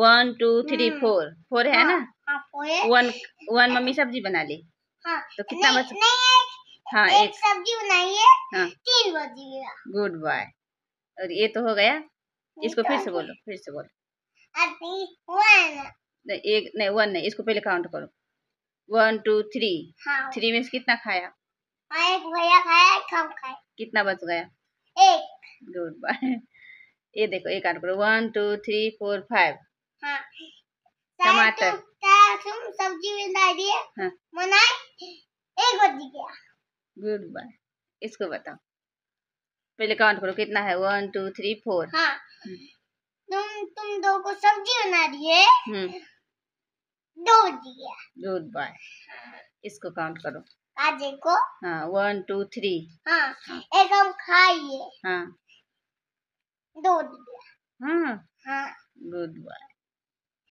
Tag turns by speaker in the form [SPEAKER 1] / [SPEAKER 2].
[SPEAKER 1] One two three four four है हाँ,
[SPEAKER 2] ना वन हाँ,
[SPEAKER 1] वन मम्मी सब्जी बना ली हाँ, तो कितना बच हाँ एक, एक
[SPEAKER 2] सब्जी बनाई है हाँ तीन
[SPEAKER 1] गुड बाय और ये तो हो गया
[SPEAKER 3] इसको फिर से बोलो फिर से बोलो वन
[SPEAKER 1] एक नहीं वन नहीं इसको पहले काउंट करो वन टू थ्री हाँ। थ्री में से कितना खाया
[SPEAKER 4] हाँ, एक भैया खाया कम खाया
[SPEAKER 1] कितना बच गया एक गुड बाय ये देखो एक काउंट करो one two three four five टमाटर
[SPEAKER 2] सब्जी में डाल दिए हाँ। एक बज गया
[SPEAKER 1] गुड बाय इसको बताओ पहले काउंट करो कितना है वन टू थ्री फोर हाँ। हम्म। तुम तुम दो को सब्जी बना दिए हम्म। दो
[SPEAKER 2] गुड
[SPEAKER 1] बाय इसको काउंट करो आज को हाँ वन टू थ्री
[SPEAKER 2] हाँ एक हम खाइए
[SPEAKER 1] हाँ दो दिया हाँ हाँ गुड बाय